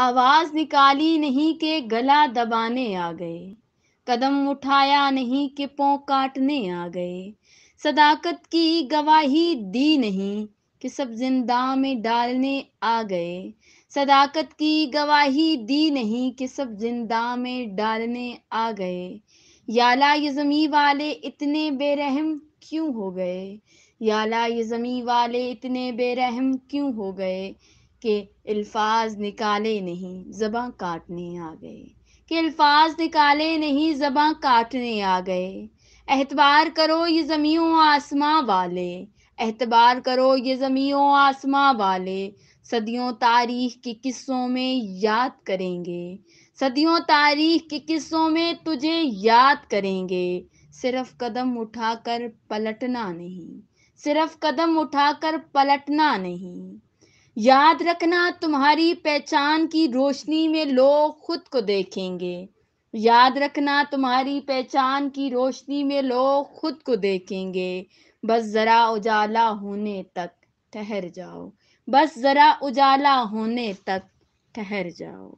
आवाज निकाली नहीं के गला दबाने आ गए कदम उठाया नहीं के पों काटने आ गए सदाकत की गवाही दी नहीं कि सब जिंदा में डालने आ गए सदाकत की गवाही दी नहीं कि सब जिंदा में डालने आ गए याला ये जमी वाले इतने बेरहम क्यों हो गए याला ये जमी वाले इतने बेरहम क्यों हो गए के अल्फाज निकाले नहीं ज़बाँ काटने आ गए के अल्फाज निकाले नहीं ज़बाँ काटने आ गए एतबार करो ये ज़मीन आसमां वाले एतबार करो ये ज़मीन आसमां वाले सदियों तारीख के किस्सों में याद करेंगे सदियों तारीख के किस्सों में तुझे याद करेंगे सिर्फ कदम उठाकर पलटना नहीं सिर्फ कदम उठाकर पलटना नहीं याद रखना तुम्हारी पहचान की रोशनी में लोग खुद को देखेंगे याद रखना तुम्हारी पहचान की रोशनी में लोग खुद को देखेंगे बस ज़रा उजाला होने तक ठहर जाओ बस ज़रा उजाला होने तक ठहर जाओ